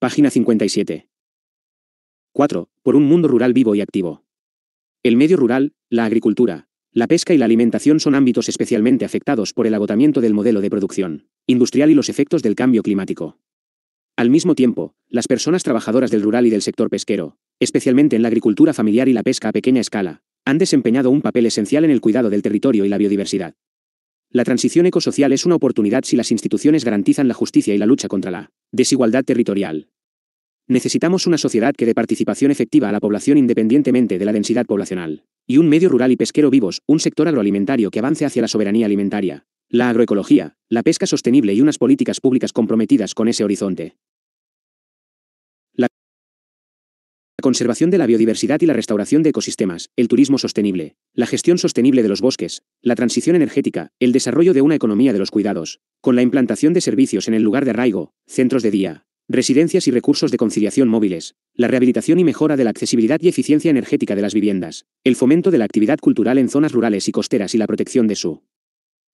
Página 57. 4. Por un mundo rural vivo y activo. El medio rural, la agricultura, la pesca y la alimentación son ámbitos especialmente afectados por el agotamiento del modelo de producción industrial y los efectos del cambio climático. Al mismo tiempo, las personas trabajadoras del rural y del sector pesquero, especialmente en la agricultura familiar y la pesca a pequeña escala, han desempeñado un papel esencial en el cuidado del territorio y la biodiversidad, la transición ecosocial es una oportunidad si las instituciones garantizan la justicia y la lucha contra la desigualdad territorial. Necesitamos una sociedad que dé participación efectiva a la población independientemente de la densidad poblacional, y un medio rural y pesquero vivos, un sector agroalimentario que avance hacia la soberanía alimentaria, la agroecología, la pesca sostenible y unas políticas públicas comprometidas con ese horizonte. La conservación de la biodiversidad y la restauración de ecosistemas, el turismo sostenible, la gestión sostenible de los bosques, la transición energética, el desarrollo de una economía de los cuidados, con la implantación de servicios en el lugar de arraigo, centros de día, residencias y recursos de conciliación móviles, la rehabilitación y mejora de la accesibilidad y eficiencia energética de las viviendas, el fomento de la actividad cultural en zonas rurales y costeras y la protección de su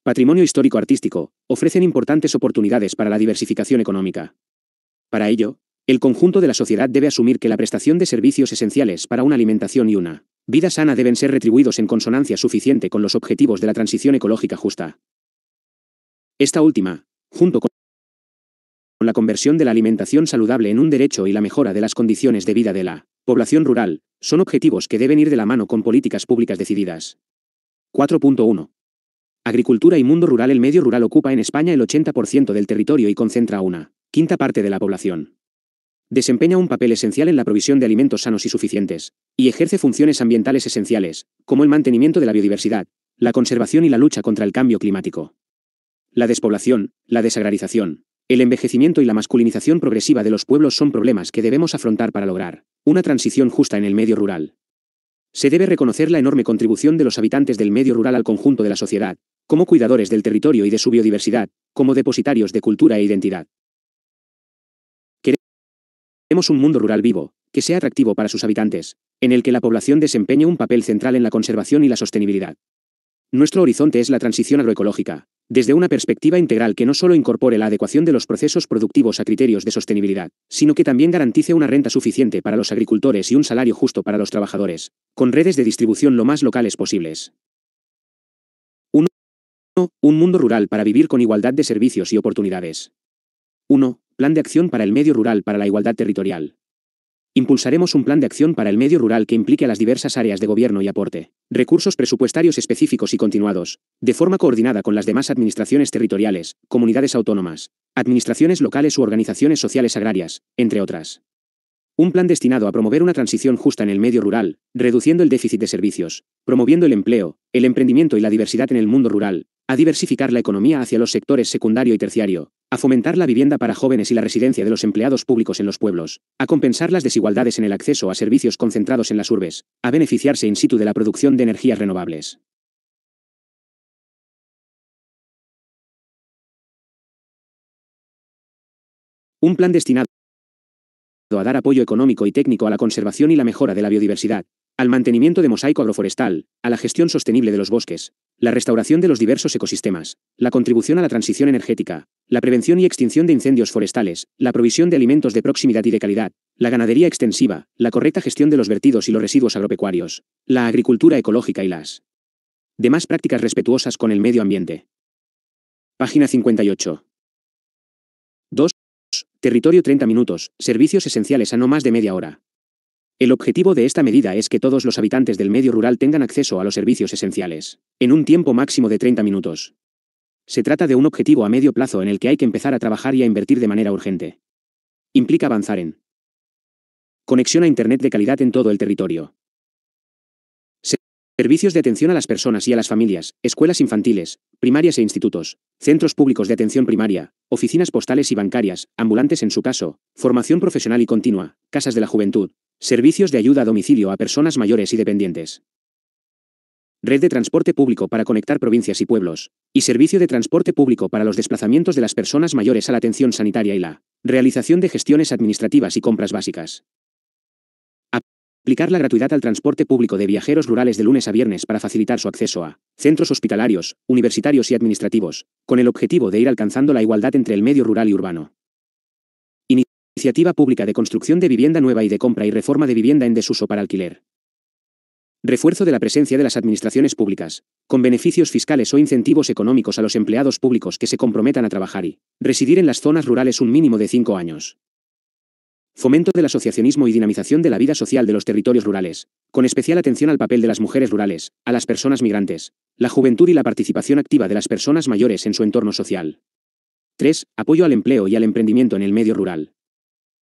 patrimonio histórico artístico, ofrecen importantes oportunidades para la diversificación económica. Para ello, el conjunto de la sociedad debe asumir que la prestación de servicios esenciales para una alimentación y una vida sana deben ser retribuidos en consonancia suficiente con los objetivos de la transición ecológica justa. Esta última, junto con la conversión de la alimentación saludable en un derecho y la mejora de las condiciones de vida de la población rural, son objetivos que deben ir de la mano con políticas públicas decididas. 4.1. Agricultura y mundo rural El medio rural ocupa en España el 80% del territorio y concentra una quinta parte de la población. Desempeña un papel esencial en la provisión de alimentos sanos y suficientes, y ejerce funciones ambientales esenciales, como el mantenimiento de la biodiversidad, la conservación y la lucha contra el cambio climático. La despoblación, la desagrarización, el envejecimiento y la masculinización progresiva de los pueblos son problemas que debemos afrontar para lograr una transición justa en el medio rural. Se debe reconocer la enorme contribución de los habitantes del medio rural al conjunto de la sociedad, como cuidadores del territorio y de su biodiversidad, como depositarios de cultura e identidad. Hemos un mundo rural vivo, que sea atractivo para sus habitantes, en el que la población desempeñe un papel central en la conservación y la sostenibilidad. Nuestro horizonte es la transición agroecológica, desde una perspectiva integral que no solo incorpore la adecuación de los procesos productivos a criterios de sostenibilidad, sino que también garantice una renta suficiente para los agricultores y un salario justo para los trabajadores, con redes de distribución lo más locales posibles. 1. Un mundo rural para vivir con igualdad de servicios y oportunidades. 1. Plan de acción para el medio rural para la igualdad territorial. Impulsaremos un plan de acción para el medio rural que implique a las diversas áreas de gobierno y aporte recursos presupuestarios específicos y continuados, de forma coordinada con las demás administraciones territoriales, comunidades autónomas, administraciones locales u organizaciones sociales agrarias, entre otras. Un plan destinado a promover una transición justa en el medio rural, reduciendo el déficit de servicios, promoviendo el empleo, el emprendimiento y la diversidad en el mundo rural, a diversificar la economía hacia los sectores secundario y terciario, a fomentar la vivienda para jóvenes y la residencia de los empleados públicos en los pueblos, a compensar las desigualdades en el acceso a servicios concentrados en las urbes, a beneficiarse in situ de la producción de energías renovables. Un plan destinado a dar apoyo económico y técnico a la conservación y la mejora de la biodiversidad, al mantenimiento de mosaico agroforestal, a la gestión sostenible de los bosques, la restauración de los diversos ecosistemas, la contribución a la transición energética, la prevención y extinción de incendios forestales, la provisión de alimentos de proximidad y de calidad, la ganadería extensiva, la correcta gestión de los vertidos y los residuos agropecuarios, la agricultura ecológica y las demás prácticas respetuosas con el medio ambiente. Página 58. Territorio 30 minutos, servicios esenciales a no más de media hora. El objetivo de esta medida es que todos los habitantes del medio rural tengan acceso a los servicios esenciales, en un tiempo máximo de 30 minutos. Se trata de un objetivo a medio plazo en el que hay que empezar a trabajar y a invertir de manera urgente. Implica avanzar en conexión a Internet de calidad en todo el territorio. Servicios de atención a las personas y a las familias, escuelas infantiles, primarias e institutos, centros públicos de atención primaria, oficinas postales y bancarias, ambulantes en su caso, formación profesional y continua, casas de la juventud, servicios de ayuda a domicilio a personas mayores y dependientes. Red de transporte público para conectar provincias y pueblos, y servicio de transporte público para los desplazamientos de las personas mayores a la atención sanitaria y la realización de gestiones administrativas y compras básicas. Aplicar la gratuidad al transporte público de viajeros rurales de lunes a viernes para facilitar su acceso a centros hospitalarios, universitarios y administrativos, con el objetivo de ir alcanzando la igualdad entre el medio rural y urbano. Iniciativa pública de construcción de vivienda nueva y de compra y reforma de vivienda en desuso para alquiler. Refuerzo de la presencia de las administraciones públicas, con beneficios fiscales o incentivos económicos a los empleados públicos que se comprometan a trabajar y residir en las zonas rurales un mínimo de cinco años. Fomento del asociacionismo y dinamización de la vida social de los territorios rurales, con especial atención al papel de las mujeres rurales, a las personas migrantes, la juventud y la participación activa de las personas mayores en su entorno social. 3. Apoyo al empleo y al emprendimiento en el medio rural.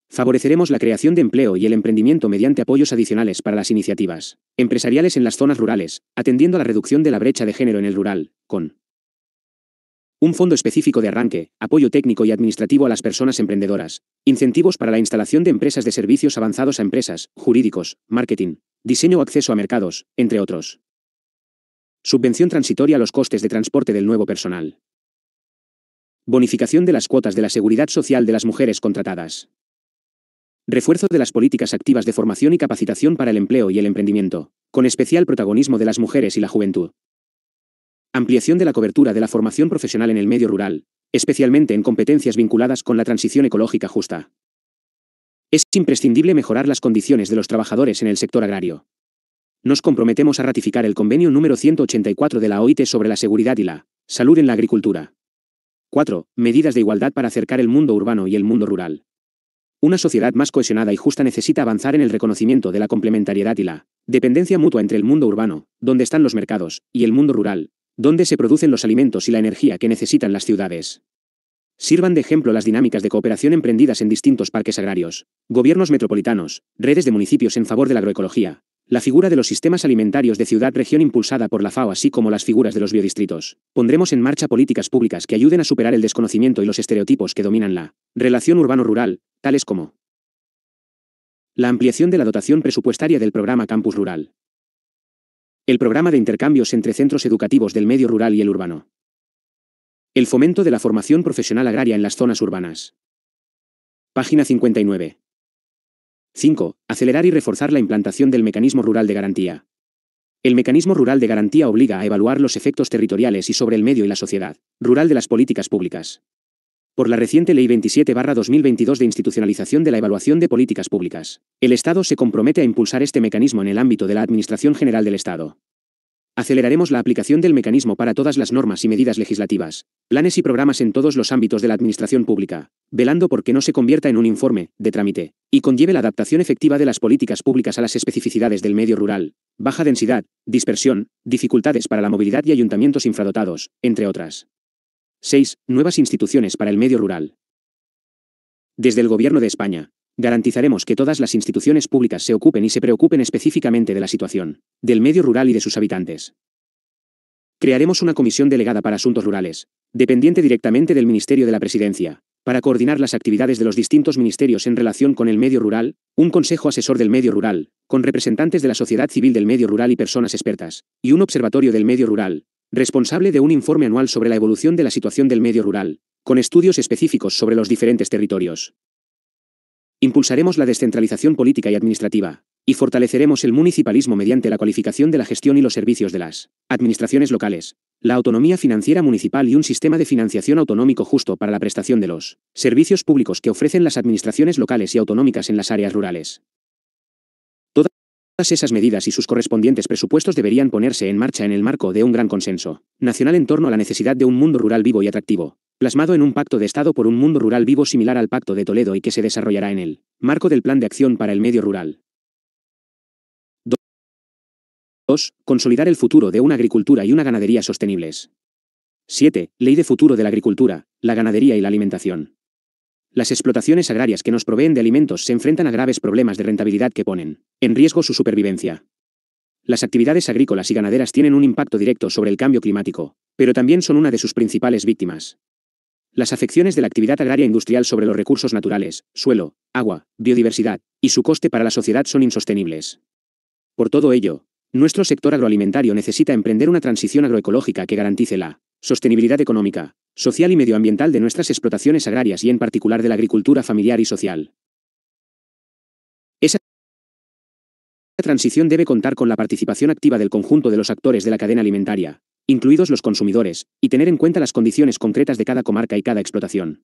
Favoreceremos la creación de empleo y el emprendimiento mediante apoyos adicionales para las iniciativas empresariales en las zonas rurales, atendiendo a la reducción de la brecha de género en el rural, con un fondo específico de arranque, apoyo técnico y administrativo a las personas emprendedoras, incentivos para la instalación de empresas de servicios avanzados a empresas, jurídicos, marketing, diseño o acceso a mercados, entre otros. Subvención transitoria a los costes de transporte del nuevo personal. Bonificación de las cuotas de la seguridad social de las mujeres contratadas. Refuerzo de las políticas activas de formación y capacitación para el empleo y el emprendimiento, con especial protagonismo de las mujeres y la juventud. Ampliación de la cobertura de la formación profesional en el medio rural, especialmente en competencias vinculadas con la transición ecológica justa. Es imprescindible mejorar las condiciones de los trabajadores en el sector agrario. Nos comprometemos a ratificar el convenio número 184 de la OIT sobre la seguridad y la salud en la agricultura. 4. Medidas de igualdad para acercar el mundo urbano y el mundo rural. Una sociedad más cohesionada y justa necesita avanzar en el reconocimiento de la complementariedad y la dependencia mutua entre el mundo urbano, donde están los mercados, y el mundo rural, Dónde se producen los alimentos y la energía que necesitan las ciudades. Sirvan de ejemplo las dinámicas de cooperación emprendidas en distintos parques agrarios, gobiernos metropolitanos, redes de municipios en favor de la agroecología, la figura de los sistemas alimentarios de ciudad-región impulsada por la FAO así como las figuras de los biodistritos. Pondremos en marcha políticas públicas que ayuden a superar el desconocimiento y los estereotipos que dominan la relación urbano-rural, tales como la ampliación de la dotación presupuestaria del programa Campus Rural, el programa de intercambios entre centros educativos del medio rural y el urbano. El fomento de la formación profesional agraria en las zonas urbanas. Página 59. 5. Acelerar y reforzar la implantación del mecanismo rural de garantía. El mecanismo rural de garantía obliga a evaluar los efectos territoriales y sobre el medio y la sociedad rural de las políticas públicas por la reciente Ley 27-2022 de institucionalización de la evaluación de políticas públicas. El Estado se compromete a impulsar este mecanismo en el ámbito de la Administración General del Estado. Aceleraremos la aplicación del mecanismo para todas las normas y medidas legislativas, planes y programas en todos los ámbitos de la Administración Pública, velando por que no se convierta en un informe, de trámite, y conlleve la adaptación efectiva de las políticas públicas a las especificidades del medio rural, baja densidad, dispersión, dificultades para la movilidad y ayuntamientos infradotados, entre otras. 6. Nuevas instituciones para el medio rural. Desde el Gobierno de España, garantizaremos que todas las instituciones públicas se ocupen y se preocupen específicamente de la situación, del medio rural y de sus habitantes. Crearemos una comisión delegada para asuntos rurales, dependiente directamente del Ministerio de la Presidencia, para coordinar las actividades de los distintos ministerios en relación con el medio rural, un consejo asesor del medio rural, con representantes de la sociedad civil del medio rural y personas expertas, y un observatorio del medio rural, responsable de un informe anual sobre la evolución de la situación del medio rural, con estudios específicos sobre los diferentes territorios. Impulsaremos la descentralización política y administrativa, y fortaleceremos el municipalismo mediante la cualificación de la gestión y los servicios de las administraciones locales, la autonomía financiera municipal y un sistema de financiación autonómico justo para la prestación de los servicios públicos que ofrecen las administraciones locales y autonómicas en las áreas rurales. Todas esas medidas y sus correspondientes presupuestos deberían ponerse en marcha en el marco de un gran consenso nacional en torno a la necesidad de un mundo rural vivo y atractivo, plasmado en un pacto de Estado por un mundo rural vivo similar al Pacto de Toledo y que se desarrollará en el marco del Plan de Acción para el Medio Rural. 2. Consolidar el futuro de una agricultura y una ganadería sostenibles. 7. Ley de futuro de la agricultura, la ganadería y la alimentación. Las explotaciones agrarias que nos proveen de alimentos se enfrentan a graves problemas de rentabilidad que ponen en riesgo su supervivencia. Las actividades agrícolas y ganaderas tienen un impacto directo sobre el cambio climático, pero también son una de sus principales víctimas. Las afecciones de la actividad agraria industrial sobre los recursos naturales, suelo, agua, biodiversidad, y su coste para la sociedad son insostenibles. Por todo ello, nuestro sector agroalimentario necesita emprender una transición agroecológica que garantice la sostenibilidad económica, social y medioambiental de nuestras explotaciones agrarias y en particular de la agricultura familiar y social. Esa transición debe contar con la participación activa del conjunto de los actores de la cadena alimentaria, incluidos los consumidores, y tener en cuenta las condiciones concretas de cada comarca y cada explotación.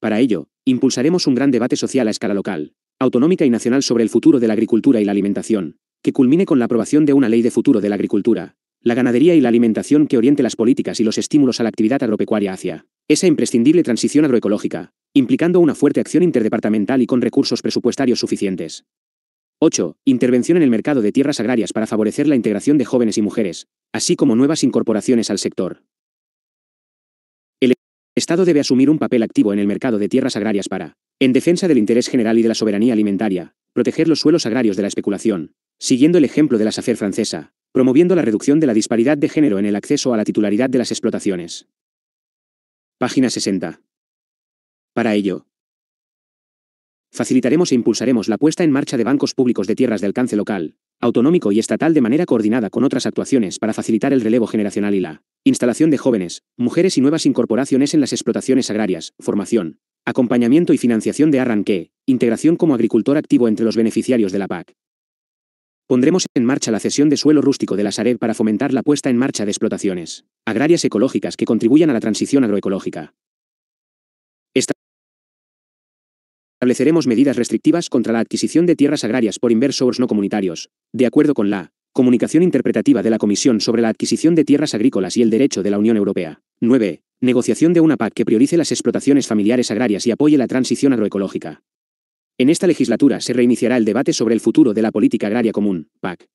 Para ello, impulsaremos un gran debate social a escala local, autonómica y nacional sobre el futuro de la agricultura y la alimentación, que culmine con la aprobación de una ley de futuro de la agricultura, la ganadería y la alimentación que oriente las políticas y los estímulos a la actividad agropecuaria hacia esa imprescindible transición agroecológica, implicando una fuerte acción interdepartamental y con recursos presupuestarios suficientes. 8. Intervención en el mercado de tierras agrarias para favorecer la integración de jóvenes y mujeres, así como nuevas incorporaciones al sector. El Estado debe asumir un papel activo en el mercado de tierras agrarias para en defensa del interés general y de la soberanía alimentaria, proteger los suelos agrarios de la especulación, siguiendo el ejemplo de la SAFER francesa, promoviendo la reducción de la disparidad de género en el acceso a la titularidad de las explotaciones. Página 60. Para ello, facilitaremos e impulsaremos la puesta en marcha de bancos públicos de tierras de alcance local, autonómico y estatal de manera coordinada con otras actuaciones para facilitar el relevo generacional y la instalación de jóvenes, mujeres y nuevas incorporaciones en las explotaciones agrarias, formación, Acompañamiento y financiación de Arranque, integración como agricultor activo entre los beneficiarios de la PAC. Pondremos en marcha la cesión de suelo rústico de la Sareb para fomentar la puesta en marcha de explotaciones agrarias ecológicas que contribuyan a la transición agroecológica. Estableceremos medidas restrictivas contra la adquisición de tierras agrarias por inversores no comunitarios, de acuerdo con la Comunicación interpretativa de la Comisión sobre la adquisición de tierras agrícolas y el derecho de la Unión Europea. 9. Negociación de una PAC que priorice las explotaciones familiares agrarias y apoye la transición agroecológica. En esta legislatura se reiniciará el debate sobre el futuro de la política agraria común, PAC.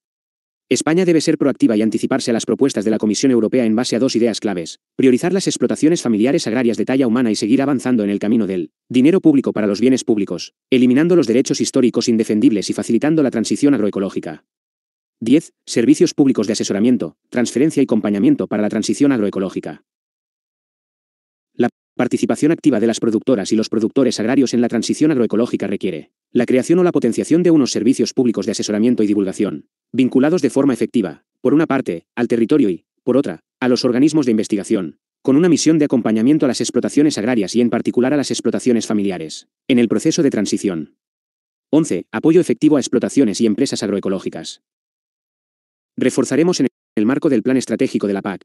España debe ser proactiva y anticiparse a las propuestas de la Comisión Europea en base a dos ideas claves, priorizar las explotaciones familiares agrarias de talla humana y seguir avanzando en el camino del dinero público para los bienes públicos, eliminando los derechos históricos indefendibles y facilitando la transición agroecológica. 10. Servicios públicos de asesoramiento, transferencia y acompañamiento para la transición agroecológica. La participación activa de las productoras y los productores agrarios en la transición agroecológica requiere la creación o la potenciación de unos servicios públicos de asesoramiento y divulgación, vinculados de forma efectiva, por una parte, al territorio y, por otra, a los organismos de investigación, con una misión de acompañamiento a las explotaciones agrarias y en particular a las explotaciones familiares, en el proceso de transición. 11. Apoyo efectivo a explotaciones y empresas agroecológicas. Reforzaremos en el marco del Plan Estratégico de la PAC,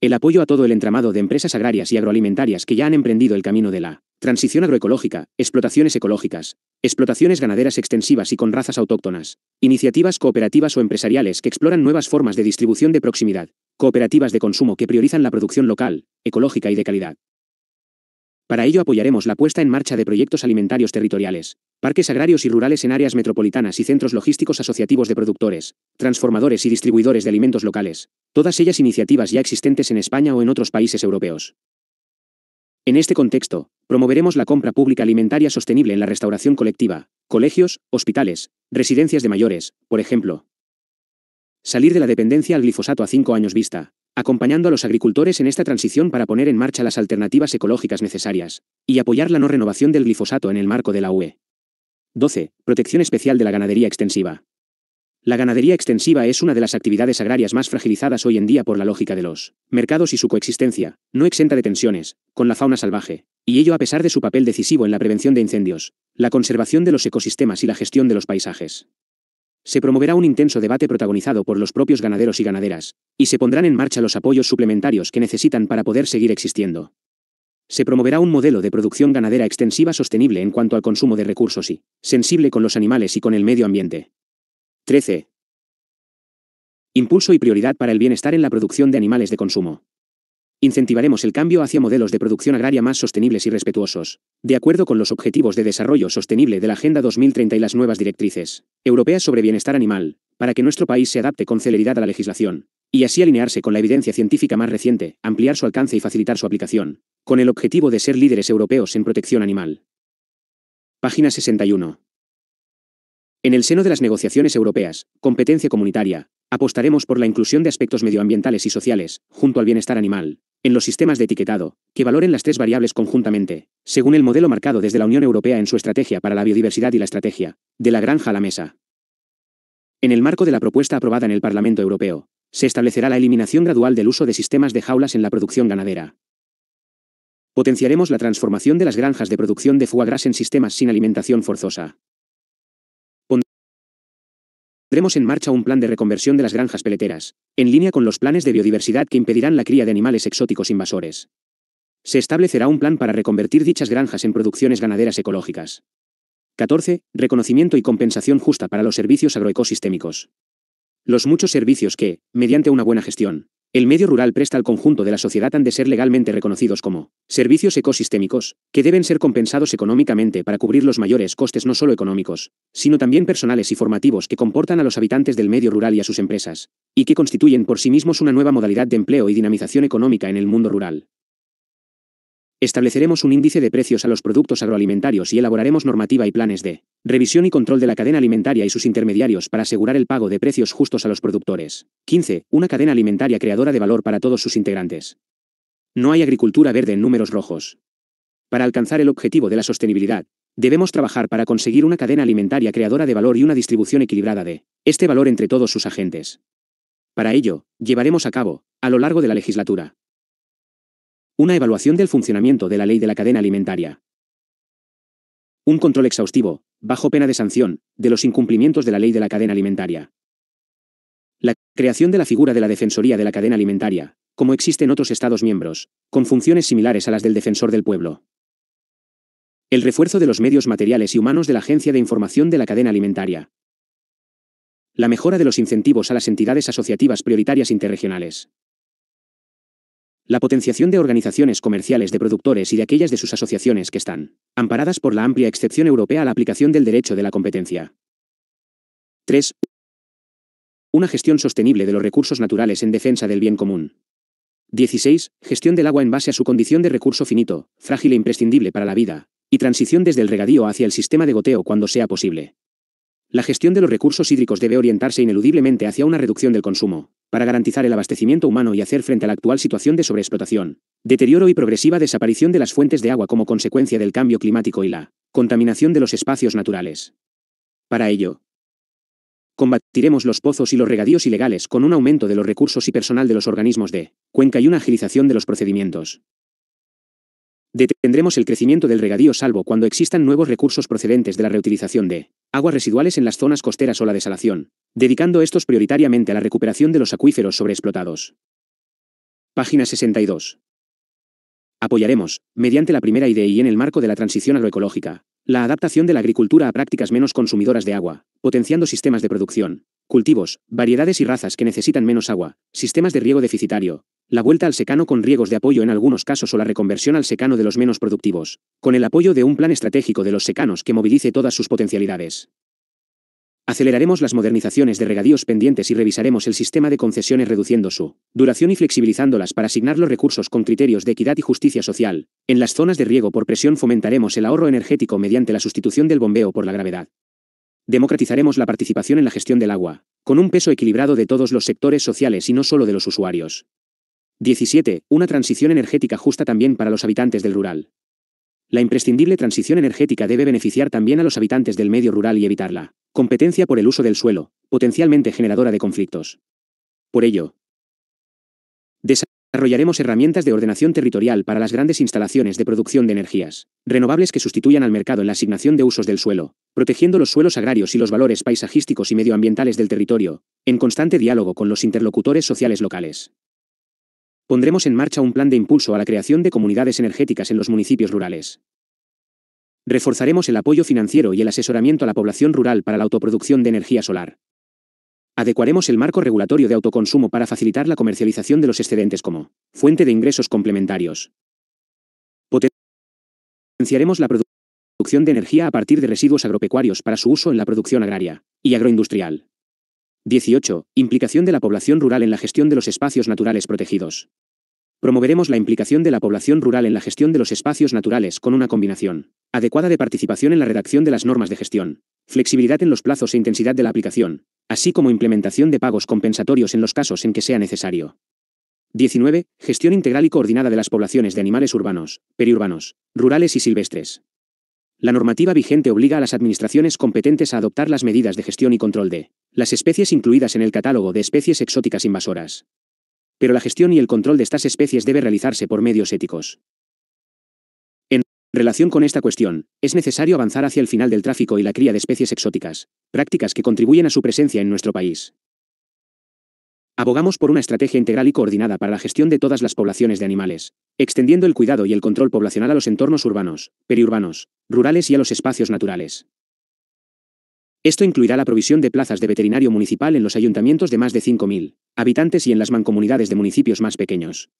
el apoyo a todo el entramado de empresas agrarias y agroalimentarias que ya han emprendido el camino de la transición agroecológica, explotaciones ecológicas, explotaciones ganaderas extensivas y con razas autóctonas, iniciativas cooperativas o empresariales que exploran nuevas formas de distribución de proximidad, cooperativas de consumo que priorizan la producción local, ecológica y de calidad, para ello apoyaremos la puesta en marcha de proyectos alimentarios territoriales, parques agrarios y rurales en áreas metropolitanas y centros logísticos asociativos de productores, transformadores y distribuidores de alimentos locales, todas ellas iniciativas ya existentes en España o en otros países europeos. En este contexto, promoveremos la compra pública alimentaria sostenible en la restauración colectiva, colegios, hospitales, residencias de mayores, por ejemplo. Salir de la dependencia al glifosato a cinco años vista, acompañando a los agricultores en esta transición para poner en marcha las alternativas ecológicas necesarias, y apoyar la no renovación del glifosato en el marco de la UE. 12. Protección especial de la ganadería extensiva. La ganadería extensiva es una de las actividades agrarias más fragilizadas hoy en día por la lógica de los mercados y su coexistencia, no exenta de tensiones, con la fauna salvaje, y ello a pesar de su papel decisivo en la prevención de incendios, la conservación de los ecosistemas y la gestión de los paisajes. Se promoverá un intenso debate protagonizado por los propios ganaderos y ganaderas, y se pondrán en marcha los apoyos suplementarios que necesitan para poder seguir existiendo. Se promoverá un modelo de producción ganadera extensiva sostenible en cuanto al consumo de recursos y sensible con los animales y con el medio ambiente. 13. Impulso y prioridad para el bienestar en la producción de animales de consumo. Incentivaremos el cambio hacia modelos de producción agraria más sostenibles y respetuosos, de acuerdo con los Objetivos de Desarrollo Sostenible de la Agenda 2030 y las nuevas directrices europeas sobre bienestar animal, para que nuestro país se adapte con celeridad a la legislación, y así alinearse con la evidencia científica más reciente, ampliar su alcance y facilitar su aplicación, con el objetivo de ser líderes europeos en protección animal. Página 61. En el seno de las negociaciones europeas, competencia comunitaria, apostaremos por la inclusión de aspectos medioambientales y sociales, junto al bienestar animal, en los sistemas de etiquetado, que valoren las tres variables conjuntamente, según el modelo marcado desde la Unión Europea en su Estrategia para la Biodiversidad y la Estrategia, de la granja a la mesa. En el marco de la propuesta aprobada en el Parlamento Europeo, se establecerá la eliminación gradual del uso de sistemas de jaulas en la producción ganadera. Potenciaremos la transformación de las granjas de producción de foie en sistemas sin alimentación forzosa. Tendremos en marcha un plan de reconversión de las granjas peleteras, en línea con los planes de biodiversidad que impedirán la cría de animales exóticos invasores. Se establecerá un plan para reconvertir dichas granjas en producciones ganaderas ecológicas. 14. Reconocimiento y compensación justa para los servicios agroecosistémicos. Los muchos servicios que, mediante una buena gestión, el medio rural presta al conjunto de la sociedad han de ser legalmente reconocidos como servicios ecosistémicos, que deben ser compensados económicamente para cubrir los mayores costes no solo económicos, sino también personales y formativos que comportan a los habitantes del medio rural y a sus empresas, y que constituyen por sí mismos una nueva modalidad de empleo y dinamización económica en el mundo rural. Estableceremos un índice de precios a los productos agroalimentarios y elaboraremos normativa y planes de revisión y control de la cadena alimentaria y sus intermediarios para asegurar el pago de precios justos a los productores. 15. Una cadena alimentaria creadora de valor para todos sus integrantes. No hay agricultura verde en números rojos. Para alcanzar el objetivo de la sostenibilidad, Debemos trabajar para conseguir una cadena alimentaria creadora de valor y una distribución equilibrada de este valor entre todos sus agentes. Para ello, llevaremos a cabo, a lo largo de la legislatura, una evaluación del funcionamiento de la ley de la cadena alimentaria. Un control exhaustivo, bajo pena de sanción, de los incumplimientos de la ley de la cadena alimentaria. La creación de la figura de la Defensoría de la cadena alimentaria, como existe en otros Estados miembros, con funciones similares a las del Defensor del Pueblo. El refuerzo de los medios materiales y humanos de la Agencia de Información de la Cadena Alimentaria. La mejora de los incentivos a las entidades asociativas prioritarias interregionales. La potenciación de organizaciones comerciales de productores y de aquellas de sus asociaciones que están amparadas por la amplia excepción europea a la aplicación del derecho de la competencia. 3. Una gestión sostenible de los recursos naturales en defensa del bien común. 16. Gestión del agua en base a su condición de recurso finito, frágil e imprescindible para la vida, y transición desde el regadío hacia el sistema de goteo cuando sea posible. La gestión de los recursos hídricos debe orientarse ineludiblemente hacia una reducción del consumo, para garantizar el abastecimiento humano y hacer frente a la actual situación de sobreexplotación, deterioro y progresiva desaparición de las fuentes de agua como consecuencia del cambio climático y la contaminación de los espacios naturales. Para ello, combatiremos los pozos y los regadíos ilegales con un aumento de los recursos y personal de los organismos de cuenca y una agilización de los procedimientos. Detendremos el crecimiento del regadío salvo cuando existan nuevos recursos procedentes de la reutilización de aguas residuales en las zonas costeras o la desalación, dedicando estos prioritariamente a la recuperación de los acuíferos sobreexplotados. Página 62. Apoyaremos, mediante la primera idea y en el marco de la transición agroecológica, la adaptación de la agricultura a prácticas menos consumidoras de agua, potenciando sistemas de producción, cultivos, variedades y razas que necesitan menos agua, sistemas de riego deficitario, la vuelta al secano con riegos de apoyo en algunos casos o la reconversión al secano de los menos productivos, con el apoyo de un plan estratégico de los secanos que movilice todas sus potencialidades. Aceleraremos las modernizaciones de regadíos pendientes y revisaremos el sistema de concesiones reduciendo su duración y flexibilizándolas para asignar los recursos con criterios de equidad y justicia social. En las zonas de riego por presión fomentaremos el ahorro energético mediante la sustitución del bombeo por la gravedad. Democratizaremos la participación en la gestión del agua, con un peso equilibrado de todos los sectores sociales y no solo de los usuarios. 17. Una transición energética justa también para los habitantes del rural. La imprescindible transición energética debe beneficiar también a los habitantes del medio rural y evitar la competencia por el uso del suelo, potencialmente generadora de conflictos. Por ello, Arrollaremos herramientas de ordenación territorial para las grandes instalaciones de producción de energías renovables que sustituyan al mercado en la asignación de usos del suelo, protegiendo los suelos agrarios y los valores paisajísticos y medioambientales del territorio, en constante diálogo con los interlocutores sociales locales. Pondremos en marcha un plan de impulso a la creación de comunidades energéticas en los municipios rurales. Reforzaremos el apoyo financiero y el asesoramiento a la población rural para la autoproducción de energía solar, Adecuaremos el marco regulatorio de autoconsumo para facilitar la comercialización de los excedentes como fuente de ingresos complementarios. Potenciaremos la producción de energía a partir de residuos agropecuarios para su uso en la producción agraria y agroindustrial. 18. Implicación de la población rural en la gestión de los espacios naturales protegidos. Promoveremos la implicación de la población rural en la gestión de los espacios naturales con una combinación adecuada de participación en la redacción de las normas de gestión, flexibilidad en los plazos e intensidad de la aplicación, así como implementación de pagos compensatorios en los casos en que sea necesario. 19. Gestión integral y coordinada de las poblaciones de animales urbanos, periurbanos, rurales y silvestres. La normativa vigente obliga a las administraciones competentes a adoptar las medidas de gestión y control de las especies incluidas en el catálogo de especies exóticas invasoras, pero la gestión y el control de estas especies debe realizarse por medios éticos. En relación con esta cuestión, es necesario avanzar hacia el final del tráfico y la cría de especies exóticas, prácticas que contribuyen a su presencia en nuestro país. Abogamos por una estrategia integral y coordinada para la gestión de todas las poblaciones de animales, extendiendo el cuidado y el control poblacional a los entornos urbanos, periurbanos, rurales y a los espacios naturales. Esto incluirá la provisión de plazas de veterinario municipal en los ayuntamientos de más de 5.000 habitantes y en las mancomunidades de municipios más pequeños.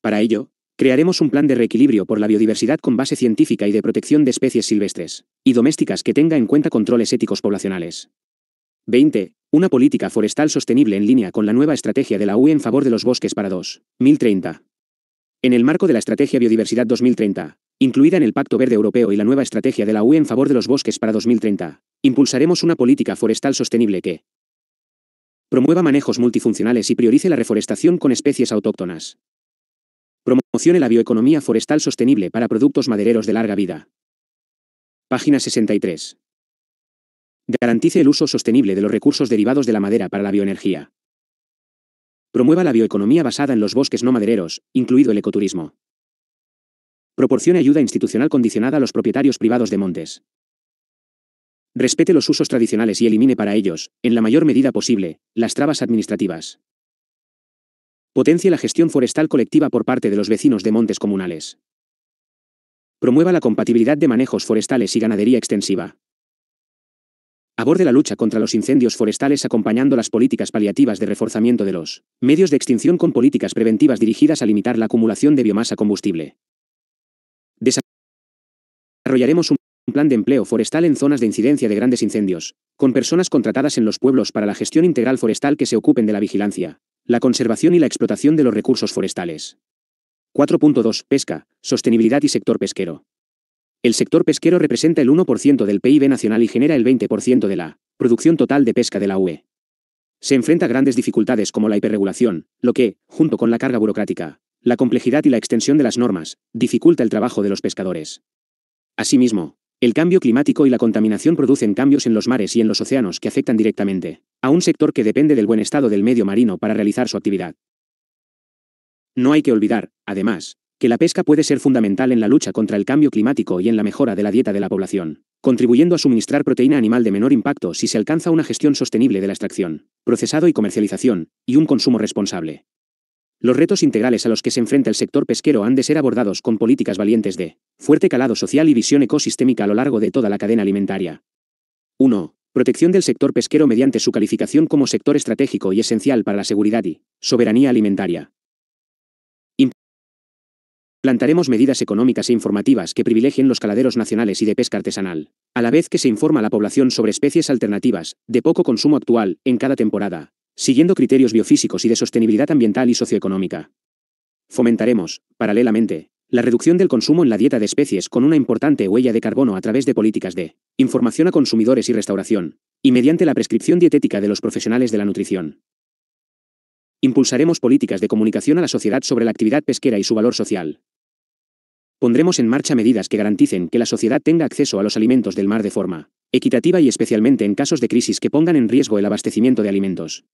Para ello, crearemos un plan de reequilibrio por la biodiversidad con base científica y de protección de especies silvestres y domésticas que tenga en cuenta controles éticos poblacionales. 20. Una política forestal sostenible en línea con la nueva estrategia de la UE en favor de los bosques para 2030. En el marco de la Estrategia Biodiversidad 2030, incluida en el Pacto Verde Europeo y la nueva estrategia de la UE en favor de los bosques para 2030, impulsaremos una política forestal sostenible que promueva manejos multifuncionales y priorice la reforestación con especies autóctonas. Promocione la bioeconomía forestal sostenible para productos madereros de larga vida. Página 63. Garantice el uso sostenible de los recursos derivados de la madera para la bioenergía. Promueva la bioeconomía basada en los bosques no madereros, incluido el ecoturismo. Proporcione ayuda institucional condicionada a los propietarios privados de montes. Respete los usos tradicionales y elimine para ellos, en la mayor medida posible, las trabas administrativas. Potencie la gestión forestal colectiva por parte de los vecinos de montes comunales. Promueva la compatibilidad de manejos forestales y ganadería extensiva. Aborde la lucha contra los incendios forestales acompañando las políticas paliativas de reforzamiento de los medios de extinción con políticas preventivas dirigidas a limitar la acumulación de biomasa combustible. Desarrollaremos un plan de empleo forestal en zonas de incidencia de grandes incendios, con personas contratadas en los pueblos para la gestión integral forestal que se ocupen de la vigilancia, la conservación y la explotación de los recursos forestales. 4.2. Pesca, sostenibilidad y sector pesquero. El sector pesquero representa el 1% del PIB nacional y genera el 20% de la producción total de pesca de la UE. Se enfrenta a grandes dificultades como la hiperregulación, lo que, junto con la carga burocrática, la complejidad y la extensión de las normas dificulta el trabajo de los pescadores. Asimismo, el cambio climático y la contaminación producen cambios en los mares y en los océanos que afectan directamente a un sector que depende del buen estado del medio marino para realizar su actividad. No hay que olvidar, además, que la pesca puede ser fundamental en la lucha contra el cambio climático y en la mejora de la dieta de la población, contribuyendo a suministrar proteína animal de menor impacto si se alcanza una gestión sostenible de la extracción, procesado y comercialización, y un consumo responsable. Los retos integrales a los que se enfrenta el sector pesquero han de ser abordados con políticas valientes de fuerte calado social y visión ecosistémica a lo largo de toda la cadena alimentaria. 1. Protección del sector pesquero mediante su calificación como sector estratégico y esencial para la seguridad y soberanía alimentaria. Plantaremos medidas económicas e informativas que privilegien los caladeros nacionales y de pesca artesanal, a la vez que se informa a la población sobre especies alternativas, de poco consumo actual, en cada temporada, siguiendo criterios biofísicos y de sostenibilidad ambiental y socioeconómica. Fomentaremos, paralelamente, la reducción del consumo en la dieta de especies con una importante huella de carbono a través de políticas de información a consumidores y restauración, y mediante la prescripción dietética de los profesionales de la nutrición. Impulsaremos políticas de comunicación a la sociedad sobre la actividad pesquera y su valor social. Pondremos en marcha medidas que garanticen que la sociedad tenga acceso a los alimentos del mar de forma equitativa y especialmente en casos de crisis que pongan en riesgo el abastecimiento de alimentos.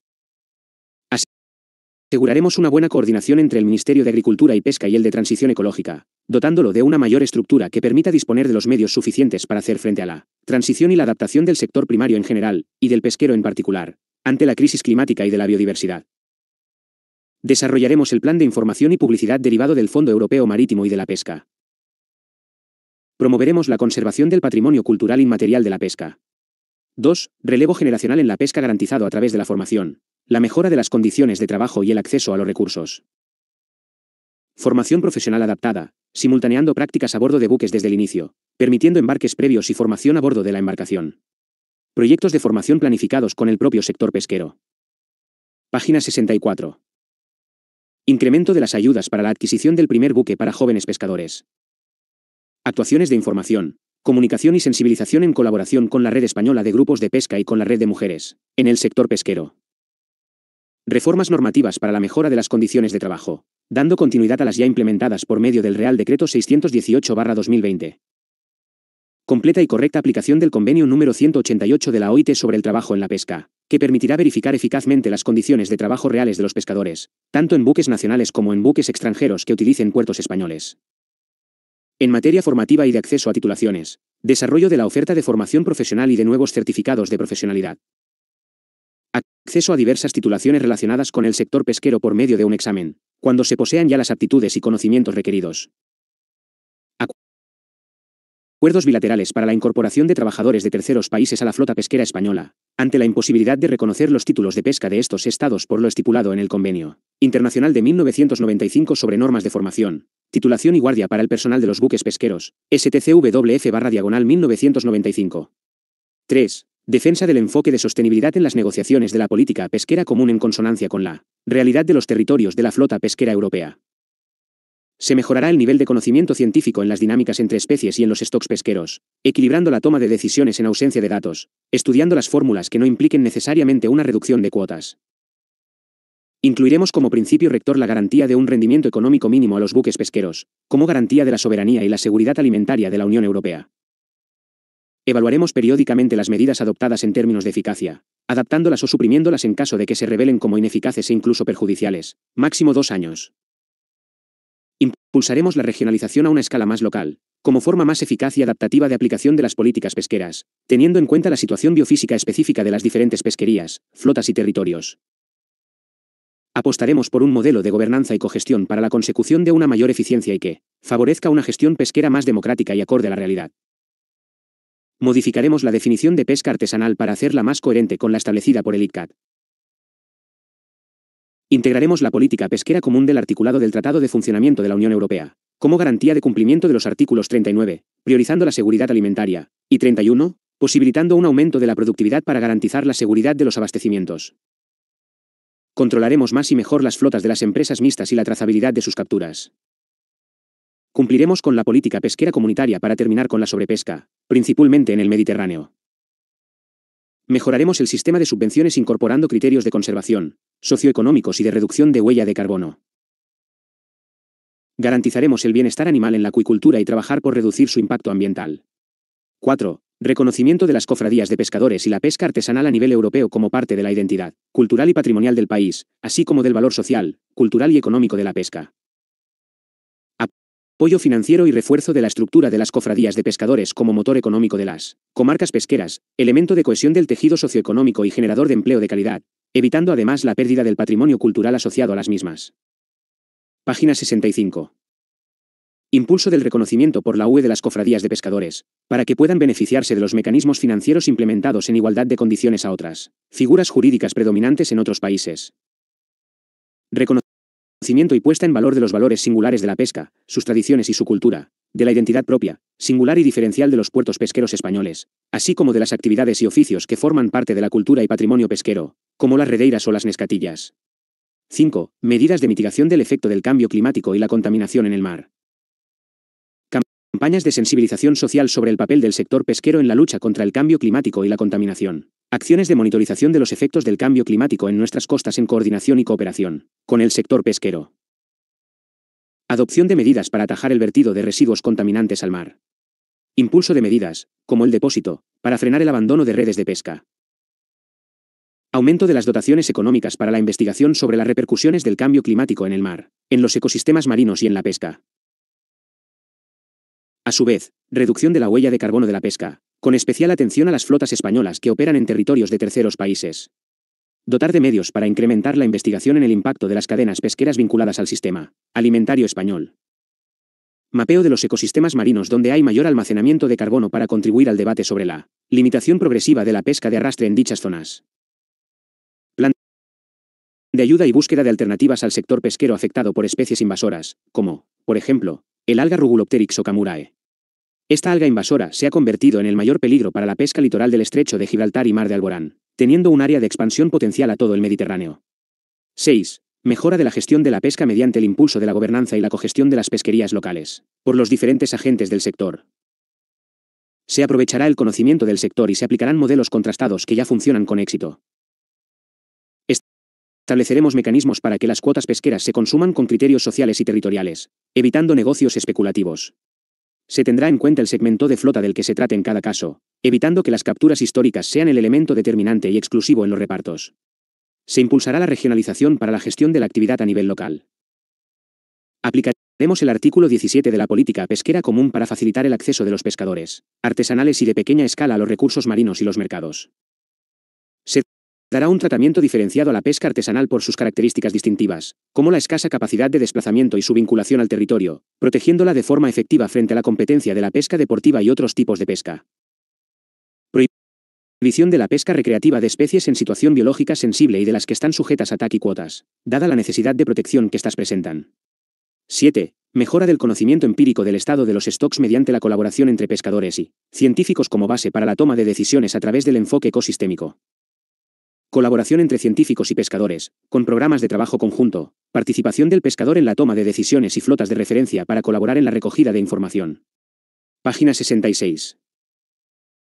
Aseguraremos una buena coordinación entre el Ministerio de Agricultura y Pesca y el de Transición Ecológica, dotándolo de una mayor estructura que permita disponer de los medios suficientes para hacer frente a la transición y la adaptación del sector primario en general, y del pesquero en particular, ante la crisis climática y de la biodiversidad. Desarrollaremos el plan de información y publicidad derivado del Fondo Europeo Marítimo y de la Pesca, Promoveremos la conservación del patrimonio cultural inmaterial de la pesca. 2. Relevo generacional en la pesca garantizado a través de la formación, la mejora de las condiciones de trabajo y el acceso a los recursos. Formación profesional adaptada, simultaneando prácticas a bordo de buques desde el inicio, permitiendo embarques previos y formación a bordo de la embarcación. Proyectos de formación planificados con el propio sector pesquero. Página 64. Incremento de las ayudas para la adquisición del primer buque para jóvenes pescadores. Actuaciones de información, comunicación y sensibilización en colaboración con la Red Española de Grupos de Pesca y con la Red de Mujeres, en el sector pesquero. Reformas normativas para la mejora de las condiciones de trabajo, dando continuidad a las ya implementadas por medio del Real Decreto 618-2020. Completa y correcta aplicación del convenio número 188 de la OIT sobre el trabajo en la pesca, que permitirá verificar eficazmente las condiciones de trabajo reales de los pescadores, tanto en buques nacionales como en buques extranjeros que utilicen puertos españoles. En materia formativa y de acceso a titulaciones, desarrollo de la oferta de formación profesional y de nuevos certificados de profesionalidad. Acceso a diversas titulaciones relacionadas con el sector pesquero por medio de un examen, cuando se posean ya las aptitudes y conocimientos requeridos. Acuerdos bilaterales para la incorporación de trabajadores de terceros países a la flota pesquera española, ante la imposibilidad de reconocer los títulos de pesca de estos estados por lo estipulado en el Convenio Internacional de 1995 sobre normas de formación, Titulación y guardia para el personal de los buques pesqueros. STCWF barra diagonal 1995. 3. Defensa del enfoque de sostenibilidad en las negociaciones de la política pesquera común en consonancia con la realidad de los territorios de la flota pesquera europea. Se mejorará el nivel de conocimiento científico en las dinámicas entre especies y en los stocks pesqueros, equilibrando la toma de decisiones en ausencia de datos, estudiando las fórmulas que no impliquen necesariamente una reducción de cuotas, Incluiremos como principio rector la garantía de un rendimiento económico mínimo a los buques pesqueros, como garantía de la soberanía y la seguridad alimentaria de la Unión Europea. Evaluaremos periódicamente las medidas adoptadas en términos de eficacia, adaptándolas o suprimiéndolas en caso de que se revelen como ineficaces e incluso perjudiciales, máximo dos años. Impulsaremos la regionalización a una escala más local, como forma más eficaz y adaptativa de aplicación de las políticas pesqueras, teniendo en cuenta la situación biofísica específica de las diferentes pesquerías, flotas y territorios. Apostaremos por un modelo de gobernanza y cogestión para la consecución de una mayor eficiencia y que favorezca una gestión pesquera más democrática y acorde a la realidad. Modificaremos la definición de pesca artesanal para hacerla más coherente con la establecida por el ICAT. Integraremos la política pesquera común del articulado del Tratado de Funcionamiento de la Unión Europea, como garantía de cumplimiento de los artículos 39, priorizando la seguridad alimentaria, y 31, posibilitando un aumento de la productividad para garantizar la seguridad de los abastecimientos. Controlaremos más y mejor las flotas de las empresas mixtas y la trazabilidad de sus capturas. Cumpliremos con la política pesquera comunitaria para terminar con la sobrepesca, principalmente en el Mediterráneo. Mejoraremos el sistema de subvenciones incorporando criterios de conservación, socioeconómicos y de reducción de huella de carbono. Garantizaremos el bienestar animal en la acuicultura y trabajar por reducir su impacto ambiental. 4. Reconocimiento de las cofradías de pescadores y la pesca artesanal a nivel europeo como parte de la identidad cultural y patrimonial del país, así como del valor social, cultural y económico de la pesca. Apoyo financiero y refuerzo de la estructura de las cofradías de pescadores como motor económico de las comarcas pesqueras, elemento de cohesión del tejido socioeconómico y generador de empleo de calidad, evitando además la pérdida del patrimonio cultural asociado a las mismas. Página 65. Impulso del reconocimiento por la UE de las cofradías de pescadores, para que puedan beneficiarse de los mecanismos financieros implementados en igualdad de condiciones a otras figuras jurídicas predominantes en otros países. Reconocimiento y puesta en valor de los valores singulares de la pesca, sus tradiciones y su cultura, de la identidad propia, singular y diferencial de los puertos pesqueros españoles, así como de las actividades y oficios que forman parte de la cultura y patrimonio pesquero, como las redeiras o las nescatillas. 5. Medidas de mitigación del efecto del cambio climático y la contaminación en el mar. Campañas de sensibilización social sobre el papel del sector pesquero en la lucha contra el cambio climático y la contaminación. Acciones de monitorización de los efectos del cambio climático en nuestras costas en coordinación y cooperación con el sector pesquero. Adopción de medidas para atajar el vertido de residuos contaminantes al mar. Impulso de medidas, como el depósito, para frenar el abandono de redes de pesca. Aumento de las dotaciones económicas para la investigación sobre las repercusiones del cambio climático en el mar, en los ecosistemas marinos y en la pesca. A su vez, reducción de la huella de carbono de la pesca, con especial atención a las flotas españolas que operan en territorios de terceros países. Dotar de medios para incrementar la investigación en el impacto de las cadenas pesqueras vinculadas al sistema alimentario español. Mapeo de los ecosistemas marinos donde hay mayor almacenamiento de carbono para contribuir al debate sobre la limitación progresiva de la pesca de arrastre en dichas zonas. Plan de ayuda y búsqueda de alternativas al sector pesquero afectado por especies invasoras, como, por ejemplo, el alga Rugulopteryx okamurae. Esta alga invasora se ha convertido en el mayor peligro para la pesca litoral del estrecho de Gibraltar y Mar de Alborán, teniendo un área de expansión potencial a todo el Mediterráneo. 6. Mejora de la gestión de la pesca mediante el impulso de la gobernanza y la cogestión de las pesquerías locales, por los diferentes agentes del sector. Se aprovechará el conocimiento del sector y se aplicarán modelos contrastados que ya funcionan con éxito. Estableceremos mecanismos para que las cuotas pesqueras se consuman con criterios sociales y territoriales, evitando negocios especulativos. Se tendrá en cuenta el segmento de flota del que se trate en cada caso, evitando que las capturas históricas sean el elemento determinante y exclusivo en los repartos. Se impulsará la regionalización para la gestión de la actividad a nivel local. Aplicaremos el artículo 17 de la Política Pesquera Común para facilitar el acceso de los pescadores, artesanales y de pequeña escala a los recursos marinos y los mercados. Se dará un tratamiento diferenciado a la pesca artesanal por sus características distintivas, como la escasa capacidad de desplazamiento y su vinculación al territorio, protegiéndola de forma efectiva frente a la competencia de la pesca deportiva y otros tipos de pesca. Prohibición de la pesca recreativa de especies en situación biológica sensible y de las que están sujetas a TAC y cuotas, dada la necesidad de protección que estas presentan. 7. Mejora del conocimiento empírico del estado de los stocks mediante la colaboración entre pescadores y científicos como base para la toma de decisiones a través del enfoque ecosistémico. Colaboración entre científicos y pescadores, con programas de trabajo conjunto, participación del pescador en la toma de decisiones y flotas de referencia para colaborar en la recogida de información. Página 66.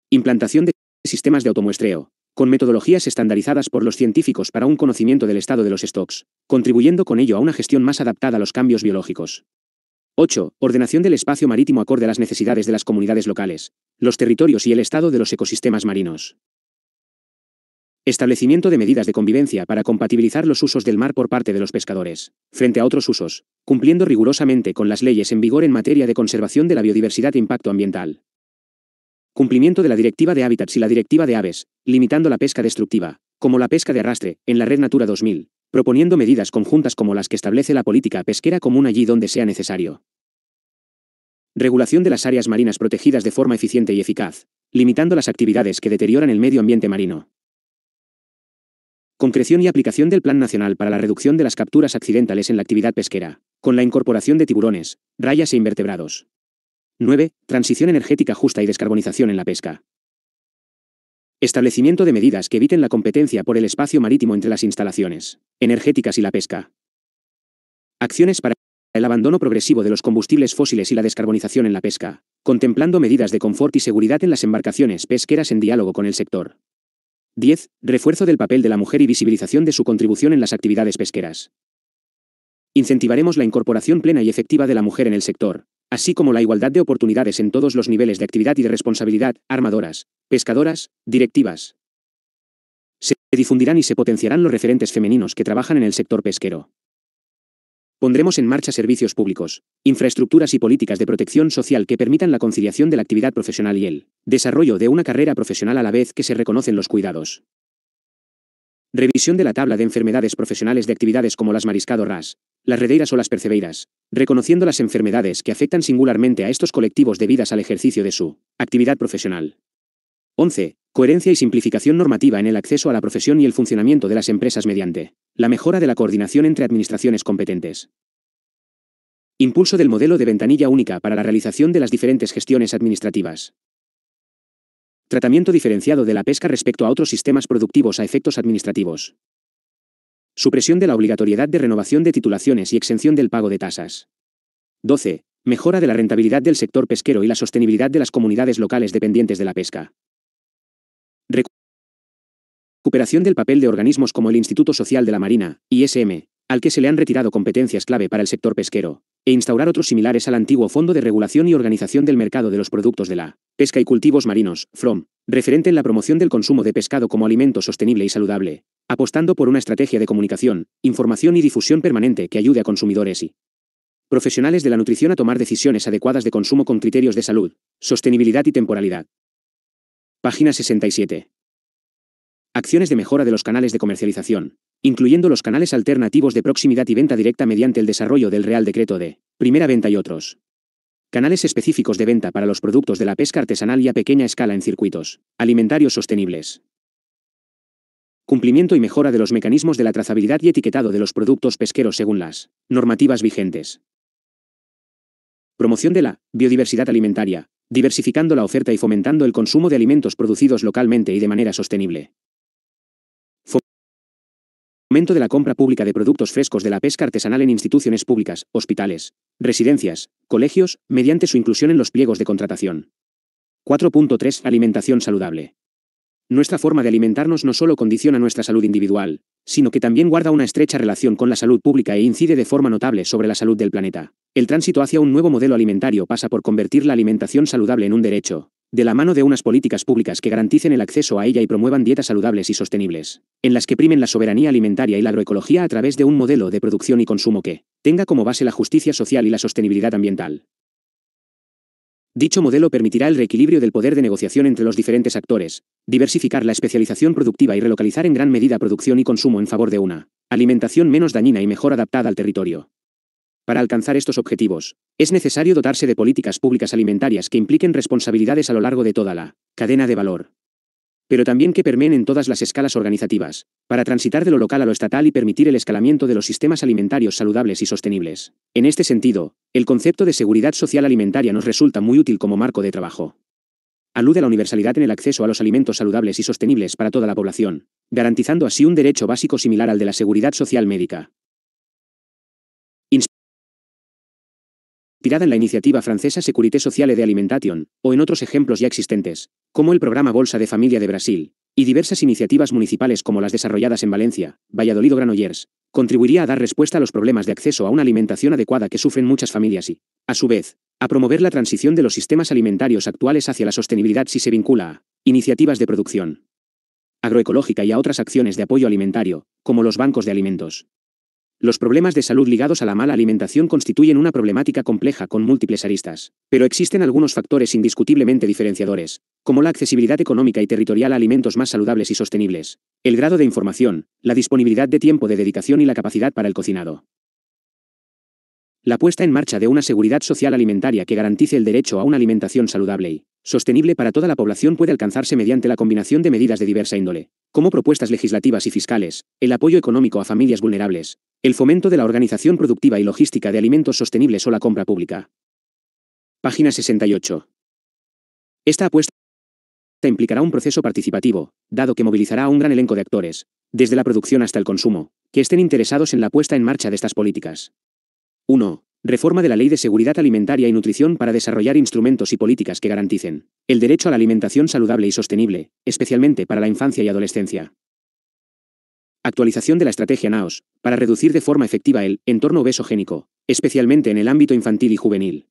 Implantación de sistemas de automuestreo, con metodologías estandarizadas por los científicos para un conocimiento del estado de los stocks, contribuyendo con ello a una gestión más adaptada a los cambios biológicos. 8. Ordenación del espacio marítimo acorde a las necesidades de las comunidades locales, los territorios y el estado de los ecosistemas marinos. Establecimiento de medidas de convivencia para compatibilizar los usos del mar por parte de los pescadores, frente a otros usos, cumpliendo rigurosamente con las leyes en vigor en materia de conservación de la biodiversidad e impacto ambiental. Cumplimiento de la Directiva de Hábitats y la Directiva de Aves, limitando la pesca destructiva, como la pesca de arrastre, en la Red Natura 2000, proponiendo medidas conjuntas como las que establece la política pesquera común allí donde sea necesario. Regulación de las áreas marinas protegidas de forma eficiente y eficaz, limitando las actividades que deterioran el medio ambiente marino. Concreción y aplicación del Plan Nacional para la Reducción de las Capturas Accidentales en la Actividad Pesquera, con la incorporación de tiburones, rayas e invertebrados. 9. Transición energética justa y descarbonización en la pesca. Establecimiento de medidas que eviten la competencia por el espacio marítimo entre las instalaciones energéticas y la pesca. Acciones para el abandono progresivo de los combustibles fósiles y la descarbonización en la pesca, contemplando medidas de confort y seguridad en las embarcaciones pesqueras en diálogo con el sector. 10. Refuerzo del papel de la mujer y visibilización de su contribución en las actividades pesqueras. Incentivaremos la incorporación plena y efectiva de la mujer en el sector, así como la igualdad de oportunidades en todos los niveles de actividad y de responsabilidad, armadoras, pescadoras, directivas. Se difundirán y se potenciarán los referentes femeninos que trabajan en el sector pesquero. Pondremos en marcha servicios públicos, infraestructuras y políticas de protección social que permitan la conciliación de la actividad profesional y el desarrollo de una carrera profesional a la vez que se reconocen los cuidados. Revisión de la tabla de enfermedades profesionales de actividades como las mariscadoras, las redeiras o las percebeiras, reconociendo las enfermedades que afectan singularmente a estos colectivos debidas al ejercicio de su actividad profesional. 11. Coherencia y simplificación normativa en el acceso a la profesión y el funcionamiento de las empresas mediante la mejora de la coordinación entre administraciones competentes. Impulso del modelo de ventanilla única para la realización de las diferentes gestiones administrativas. Tratamiento diferenciado de la pesca respecto a otros sistemas productivos a efectos administrativos. Supresión de la obligatoriedad de renovación de titulaciones y exención del pago de tasas. 12. Mejora de la rentabilidad del sector pesquero y la sostenibilidad de las comunidades locales dependientes de la pesca recuperación del papel de organismos como el Instituto Social de la Marina, ISM, al que se le han retirado competencias clave para el sector pesquero, e instaurar otros similares al antiguo Fondo de Regulación y Organización del Mercado de los Productos de la Pesca y Cultivos Marinos, FROM, referente en la promoción del consumo de pescado como alimento sostenible y saludable, apostando por una estrategia de comunicación, información y difusión permanente que ayude a consumidores y profesionales de la nutrición a tomar decisiones adecuadas de consumo con criterios de salud, sostenibilidad y temporalidad. Página 67. Acciones de mejora de los canales de comercialización, incluyendo los canales alternativos de proximidad y venta directa mediante el desarrollo del Real Decreto de Primera Venta y otros. Canales específicos de venta para los productos de la pesca artesanal y a pequeña escala en circuitos alimentarios sostenibles. Cumplimiento y mejora de los mecanismos de la trazabilidad y etiquetado de los productos pesqueros según las normativas vigentes. Promoción de la biodiversidad alimentaria, diversificando la oferta y fomentando el consumo de alimentos producidos localmente y de manera sostenible. Aumento de la compra pública de productos frescos de la pesca artesanal en instituciones públicas, hospitales, residencias, colegios, mediante su inclusión en los pliegos de contratación. 4.3. Alimentación saludable. Nuestra forma de alimentarnos no solo condiciona nuestra salud individual, sino que también guarda una estrecha relación con la salud pública e incide de forma notable sobre la salud del planeta. El tránsito hacia un nuevo modelo alimentario pasa por convertir la alimentación saludable en un derecho, de la mano de unas políticas públicas que garanticen el acceso a ella y promuevan dietas saludables y sostenibles, en las que primen la soberanía alimentaria y la agroecología a través de un modelo de producción y consumo que tenga como base la justicia social y la sostenibilidad ambiental. Dicho modelo permitirá el reequilibrio del poder de negociación entre los diferentes actores, diversificar la especialización productiva y relocalizar en gran medida producción y consumo en favor de una alimentación menos dañina y mejor adaptada al territorio. Para alcanzar estos objetivos, es necesario dotarse de políticas públicas alimentarias que impliquen responsabilidades a lo largo de toda la cadena de valor, pero también que permeen en todas las escalas organizativas, para transitar de lo local a lo estatal y permitir el escalamiento de los sistemas alimentarios saludables y sostenibles. En este sentido, el concepto de seguridad social alimentaria nos resulta muy útil como marco de trabajo. Alude a la universalidad en el acceso a los alimentos saludables y sostenibles para toda la población, garantizando así un derecho básico similar al de la seguridad social médica. tirada en la iniciativa francesa Securité Sociale de Alimentation, o en otros ejemplos ya existentes, como el programa Bolsa de Familia de Brasil, y diversas iniciativas municipales como las desarrolladas en Valencia, Valladolid o Granollers, contribuiría a dar respuesta a los problemas de acceso a una alimentación adecuada que sufren muchas familias y, a su vez, a promover la transición de los sistemas alimentarios actuales hacia la sostenibilidad si se vincula a iniciativas de producción agroecológica y a otras acciones de apoyo alimentario, como los bancos de alimentos. Los problemas de salud ligados a la mala alimentación constituyen una problemática compleja con múltiples aristas, pero existen algunos factores indiscutiblemente diferenciadores, como la accesibilidad económica y territorial a alimentos más saludables y sostenibles, el grado de información, la disponibilidad de tiempo de dedicación y la capacidad para el cocinado. La puesta en marcha de una seguridad social alimentaria que garantice el derecho a una alimentación saludable y sostenible para toda la población puede alcanzarse mediante la combinación de medidas de diversa índole, como propuestas legislativas y fiscales, el apoyo económico a familias vulnerables, el fomento de la organización productiva y logística de alimentos sostenibles o la compra pública. Página 68. Esta apuesta implicará un proceso participativo, dado que movilizará a un gran elenco de actores, desde la producción hasta el consumo, que estén interesados en la puesta en marcha de estas políticas. 1. Reforma de la Ley de Seguridad Alimentaria y Nutrición para desarrollar instrumentos y políticas que garanticen el derecho a la alimentación saludable y sostenible, especialmente para la infancia y adolescencia. Actualización de la estrategia NAOS, para reducir de forma efectiva el entorno obesogénico, especialmente en el ámbito infantil y juvenil.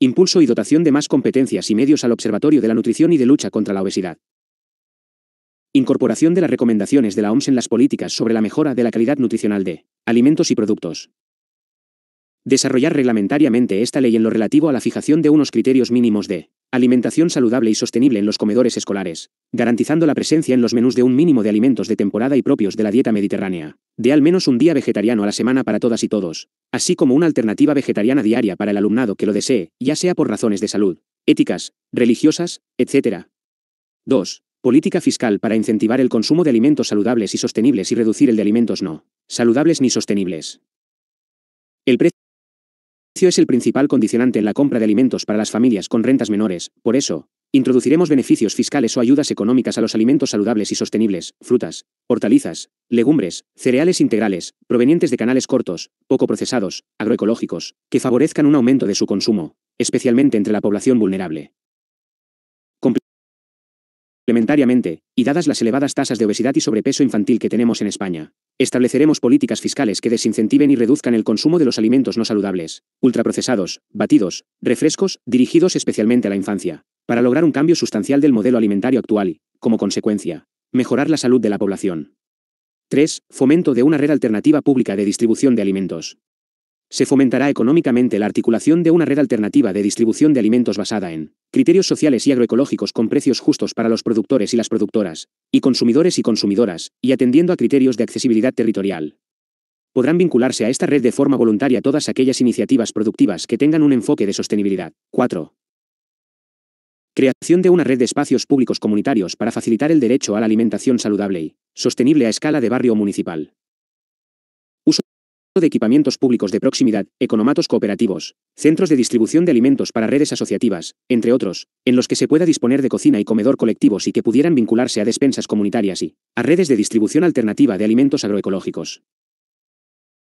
Impulso y dotación de más competencias y medios al Observatorio de la Nutrición y de Lucha contra la Obesidad. Incorporación de las recomendaciones de la OMS en las políticas sobre la mejora de la calidad nutricional de alimentos y productos, desarrollar reglamentariamente esta ley en lo relativo a la fijación de unos criterios mínimos de alimentación saludable y sostenible en los comedores escolares, garantizando la presencia en los menús de un mínimo de alimentos de temporada y propios de la dieta mediterránea, de al menos un día vegetariano a la semana para todas y todos, así como una alternativa vegetariana diaria para el alumnado que lo desee, ya sea por razones de salud, éticas, religiosas, etc. 2. Política fiscal para incentivar el consumo de alimentos saludables y sostenibles y reducir el de alimentos no saludables ni sostenibles. El precio es el principal condicionante en la compra de alimentos para las familias con rentas menores, por eso, introduciremos beneficios fiscales o ayudas económicas a los alimentos saludables y sostenibles, frutas, hortalizas, legumbres, cereales integrales, provenientes de canales cortos, poco procesados, agroecológicos, que favorezcan un aumento de su consumo, especialmente entre la población vulnerable. Complementariamente, y dadas las elevadas tasas de obesidad y sobrepeso infantil que tenemos en España, estableceremos políticas fiscales que desincentiven y reduzcan el consumo de los alimentos no saludables, ultraprocesados, batidos, refrescos, dirigidos especialmente a la infancia, para lograr un cambio sustancial del modelo alimentario actual y, como consecuencia, mejorar la salud de la población. 3. Fomento de una red alternativa pública de distribución de alimentos se fomentará económicamente la articulación de una red alternativa de distribución de alimentos basada en criterios sociales y agroecológicos con precios justos para los productores y las productoras, y consumidores y consumidoras, y atendiendo a criterios de accesibilidad territorial. Podrán vincularse a esta red de forma voluntaria todas aquellas iniciativas productivas que tengan un enfoque de sostenibilidad. 4. Creación de una red de espacios públicos comunitarios para facilitar el derecho a la alimentación saludable y sostenible a escala de barrio municipal. Uso de equipamientos públicos de proximidad, economatos cooperativos, centros de distribución de alimentos para redes asociativas, entre otros, en los que se pueda disponer de cocina y comedor colectivos y que pudieran vincularse a despensas comunitarias y a redes de distribución alternativa de alimentos agroecológicos.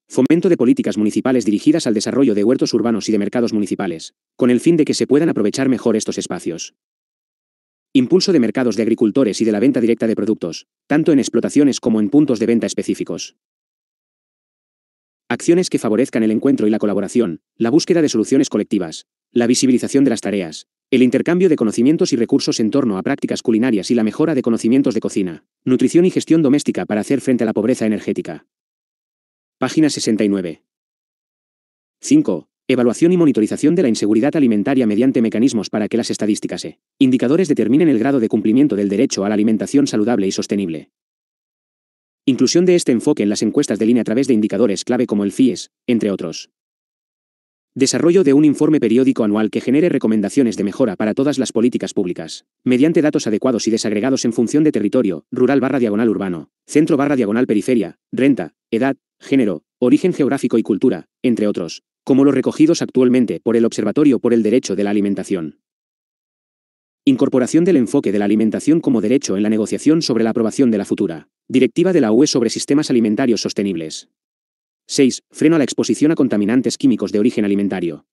Fomento de políticas municipales dirigidas al desarrollo de huertos urbanos y de mercados municipales, con el fin de que se puedan aprovechar mejor estos espacios. Impulso de mercados de agricultores y de la venta directa de productos, tanto en explotaciones como en puntos de venta específicos. Acciones que favorezcan el encuentro y la colaboración, la búsqueda de soluciones colectivas, la visibilización de las tareas, el intercambio de conocimientos y recursos en torno a prácticas culinarias y la mejora de conocimientos de cocina, nutrición y gestión doméstica para hacer frente a la pobreza energética. Página 69. 5. Evaluación y monitorización de la inseguridad alimentaria mediante mecanismos para que las estadísticas e indicadores determinen el grado de cumplimiento del derecho a la alimentación saludable y sostenible. Inclusión de este enfoque en las encuestas de línea a través de indicadores clave como el FIES, entre otros. Desarrollo de un informe periódico anual que genere recomendaciones de mejora para todas las políticas públicas, mediante datos adecuados y desagregados en función de territorio, rural barra diagonal urbano, centro barra diagonal periferia, renta, edad, género, origen geográfico y cultura, entre otros, como los recogidos actualmente por el Observatorio por el Derecho de la Alimentación. Incorporación del enfoque de la alimentación como derecho en la negociación sobre la aprobación de la futura Directiva de la UE sobre sistemas alimentarios sostenibles. 6. Freno a la exposición a contaminantes químicos de origen alimentario.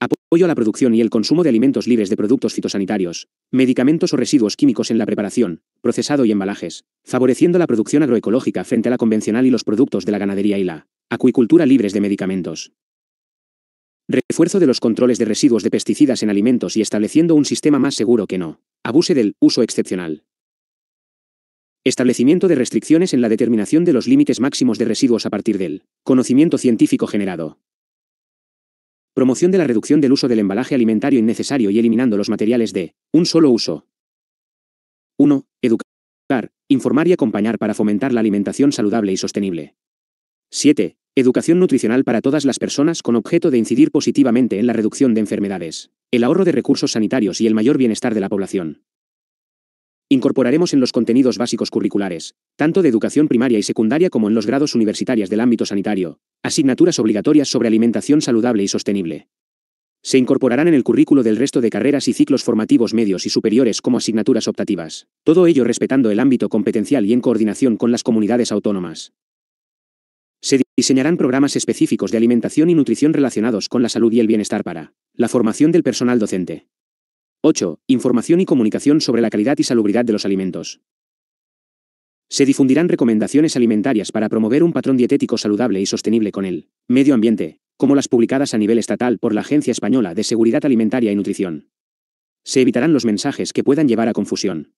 Apoyo a la producción y el consumo de alimentos libres de productos fitosanitarios, medicamentos o residuos químicos en la preparación, procesado y embalajes, favoreciendo la producción agroecológica frente a la convencional y los productos de la ganadería y la acuicultura libres de medicamentos, Refuerzo de los controles de residuos de pesticidas en alimentos y estableciendo un sistema más seguro que no abuse del uso excepcional. Establecimiento de restricciones en la determinación de los límites máximos de residuos a partir del conocimiento científico generado. Promoción de la reducción del uso del embalaje alimentario innecesario y eliminando los materiales de un solo uso. 1. Educar, informar y acompañar para fomentar la alimentación saludable y sostenible. 7. Educación nutricional para todas las personas con objeto de incidir positivamente en la reducción de enfermedades, el ahorro de recursos sanitarios y el mayor bienestar de la población. Incorporaremos en los contenidos básicos curriculares, tanto de educación primaria y secundaria como en los grados universitarios del ámbito sanitario, asignaturas obligatorias sobre alimentación saludable y sostenible. Se incorporarán en el currículo del resto de carreras y ciclos formativos medios y superiores como asignaturas optativas, todo ello respetando el ámbito competencial y en coordinación con las comunidades autónomas. Se diseñarán programas específicos de alimentación y nutrición relacionados con la salud y el bienestar para la formación del personal docente. 8. Información y comunicación sobre la calidad y salubridad de los alimentos. Se difundirán recomendaciones alimentarias para promover un patrón dietético saludable y sostenible con el medio ambiente, como las publicadas a nivel estatal por la Agencia Española de Seguridad Alimentaria y Nutrición. Se evitarán los mensajes que puedan llevar a confusión.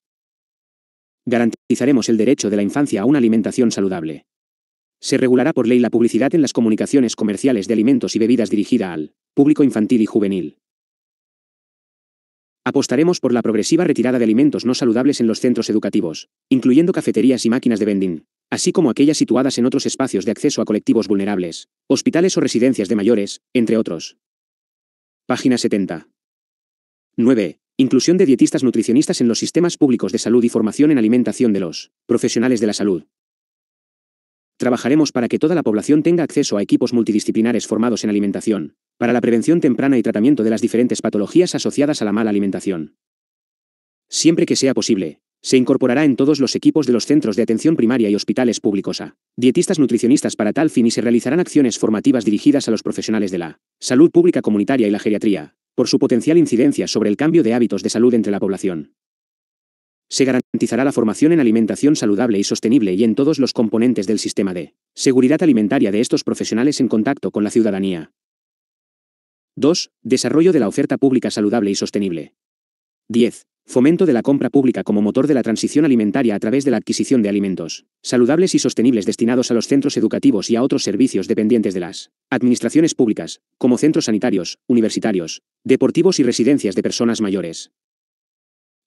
Garantizaremos el derecho de la infancia a una alimentación saludable, se regulará por ley la publicidad en las comunicaciones comerciales de alimentos y bebidas dirigida al público infantil y juvenil. Apostaremos por la progresiva retirada de alimentos no saludables en los centros educativos, incluyendo cafeterías y máquinas de vending, así como aquellas situadas en otros espacios de acceso a colectivos vulnerables, hospitales o residencias de mayores, entre otros. Página 70. 9. Inclusión de dietistas nutricionistas en los sistemas públicos de salud y formación en alimentación de los profesionales de la salud, Trabajaremos para que toda la población tenga acceso a equipos multidisciplinares formados en alimentación, para la prevención temprana y tratamiento de las diferentes patologías asociadas a la mala alimentación. Siempre que sea posible, se incorporará en todos los equipos de los centros de atención primaria y hospitales públicos a dietistas nutricionistas para tal fin y se realizarán acciones formativas dirigidas a los profesionales de la salud pública comunitaria y la geriatría, por su potencial incidencia sobre el cambio de hábitos de salud entre la población. Se garantizará la formación en alimentación saludable y sostenible y en todos los componentes del sistema de seguridad alimentaria de estos profesionales en contacto con la ciudadanía. 2. Desarrollo de la oferta pública saludable y sostenible. 10. Fomento de la compra pública como motor de la transición alimentaria a través de la adquisición de alimentos saludables y sostenibles destinados a los centros educativos y a otros servicios dependientes de las administraciones públicas, como centros sanitarios, universitarios, deportivos y residencias de personas mayores.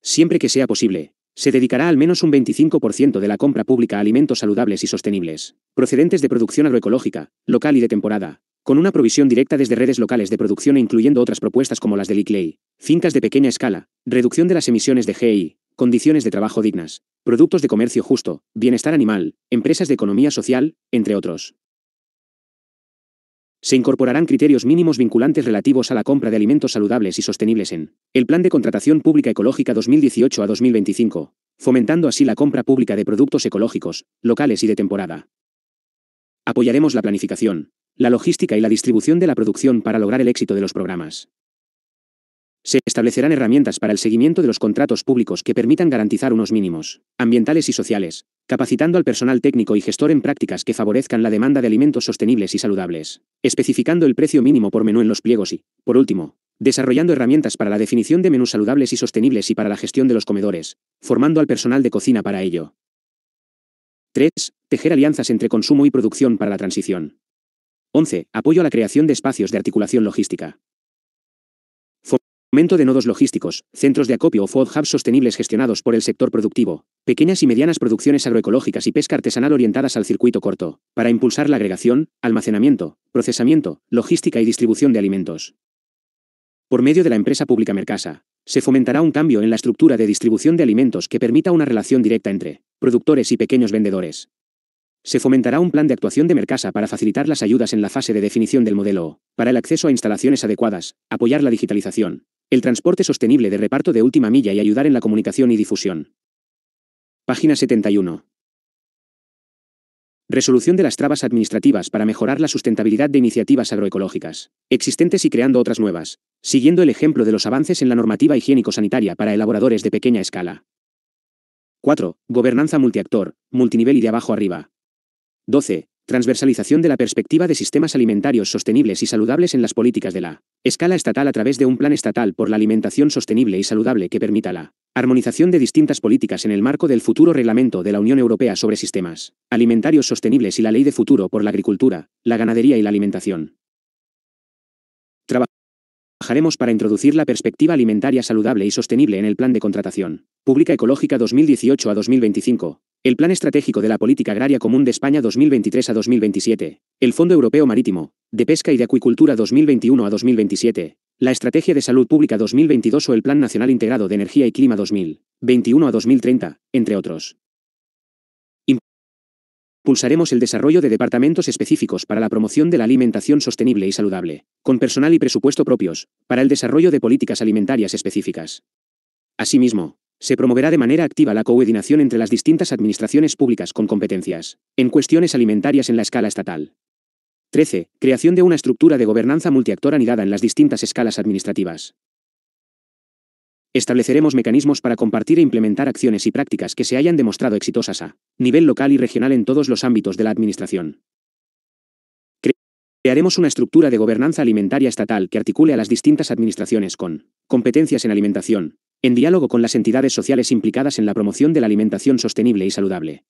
Siempre que sea posible, se dedicará al menos un 25% de la compra pública a alimentos saludables y sostenibles, procedentes de producción agroecológica, local y de temporada, con una provisión directa desde redes locales de producción e incluyendo otras propuestas como las del ICLEI, fincas de pequeña escala, reducción de las emisiones de GI, condiciones de trabajo dignas, productos de comercio justo, bienestar animal, empresas de economía social, entre otros. Se incorporarán criterios mínimos vinculantes relativos a la compra de alimentos saludables y sostenibles en el Plan de Contratación Pública Ecológica 2018 a 2025, fomentando así la compra pública de productos ecológicos, locales y de temporada. Apoyaremos la planificación, la logística y la distribución de la producción para lograr el éxito de los programas. Se establecerán herramientas para el seguimiento de los contratos públicos que permitan garantizar unos mínimos ambientales y sociales, capacitando al personal técnico y gestor en prácticas que favorezcan la demanda de alimentos sostenibles y saludables, especificando el precio mínimo por menú en los pliegos y, por último, desarrollando herramientas para la definición de menús saludables y sostenibles y para la gestión de los comedores, formando al personal de cocina para ello. 3. Tejer alianzas entre consumo y producción para la transición. 11. Apoyo a la creación de espacios de articulación logística. Fomento de nodos logísticos, centros de acopio o food hubs sostenibles gestionados por el sector productivo, pequeñas y medianas producciones agroecológicas y pesca artesanal orientadas al circuito corto, para impulsar la agregación, almacenamiento, procesamiento, logística y distribución de alimentos. Por medio de la empresa pública Mercasa, se fomentará un cambio en la estructura de distribución de alimentos que permita una relación directa entre productores y pequeños vendedores. Se fomentará un plan de actuación de Mercasa para facilitar las ayudas en la fase de definición del modelo, para el acceso a instalaciones adecuadas, apoyar la digitalización, el transporte sostenible de reparto de última milla y ayudar en la comunicación y difusión. Página 71. Resolución de las trabas administrativas para mejorar la sustentabilidad de iniciativas agroecológicas, existentes y creando otras nuevas, siguiendo el ejemplo de los avances en la normativa higiénico-sanitaria para elaboradores de pequeña escala. 4. Gobernanza multiactor, multinivel y de abajo arriba. 12. Transversalización de la perspectiva de sistemas alimentarios sostenibles y saludables en las políticas de la escala estatal a través de un plan estatal por la alimentación sostenible y saludable que permita la armonización de distintas políticas en el marco del futuro reglamento de la Unión Europea sobre sistemas alimentarios sostenibles y la ley de futuro por la agricultura, la ganadería y la alimentación trabajaremos para introducir la perspectiva alimentaria saludable y sostenible en el Plan de Contratación Pública Ecológica 2018 a 2025, el Plan Estratégico de la Política Agraria Común de España 2023 a 2027, el Fondo Europeo Marítimo, de Pesca y de Acuicultura 2021 a 2027, la Estrategia de Salud Pública 2022 o el Plan Nacional Integrado de Energía y Clima 2021 a 2030, entre otros. Pulsaremos el desarrollo de departamentos específicos para la promoción de la alimentación sostenible y saludable, con personal y presupuesto propios, para el desarrollo de políticas alimentarias específicas. Asimismo, se promoverá de manera activa la coordinación entre las distintas administraciones públicas con competencias en cuestiones alimentarias en la escala estatal. 13. Creación de una estructura de gobernanza multiactor anidada en las distintas escalas administrativas. Estableceremos mecanismos para compartir e implementar acciones y prácticas que se hayan demostrado exitosas a nivel local y regional en todos los ámbitos de la Administración. Crearemos una estructura de gobernanza alimentaria estatal que articule a las distintas administraciones con competencias en alimentación, en diálogo con las entidades sociales implicadas en la promoción de la alimentación sostenible y saludable.